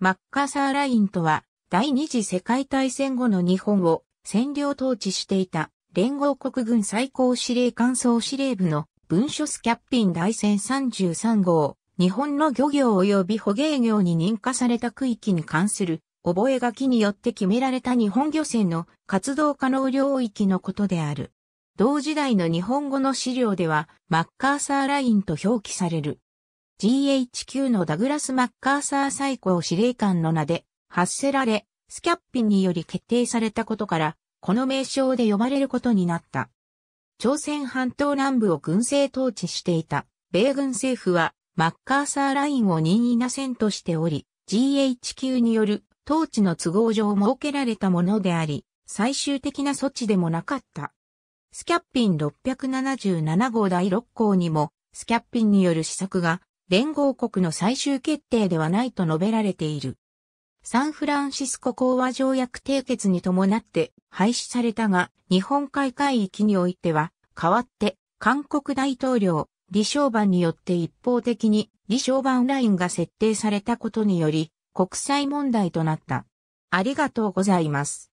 マッカーサーラインとは、第二次世界大戦後の日本を占領統治していた連合国軍最高司令官総司令部の文書スキャッピン大戦33号、日本の漁業及び捕鯨業に認可された区域に関する覚書によって決められた日本漁船の活動可能領域のことである。同時代の日本語の資料では、マッカーサーラインと表記される。GHQ のダグラス・マッカーサー最高司令官の名で発せられ、スキャッピンにより決定されたことから、この名称で呼ばれることになった。朝鮮半島南部を軍政統治していた米軍政府はマッカーサーラインを任意な線としており、GHQ による統治の都合上設けられたものであり、最終的な措置でもなかった。スキャッピン677号第6項にも、スキャッピンによる施策が連合国の最終決定ではないと述べられている。サンフランシスコ講和条約締結に伴って廃止されたが、日本海海域においては、代わって韓国大統領、李承晩によって一方的に李承晩ラインが設定されたことにより、国際問題となった。ありがとうございます。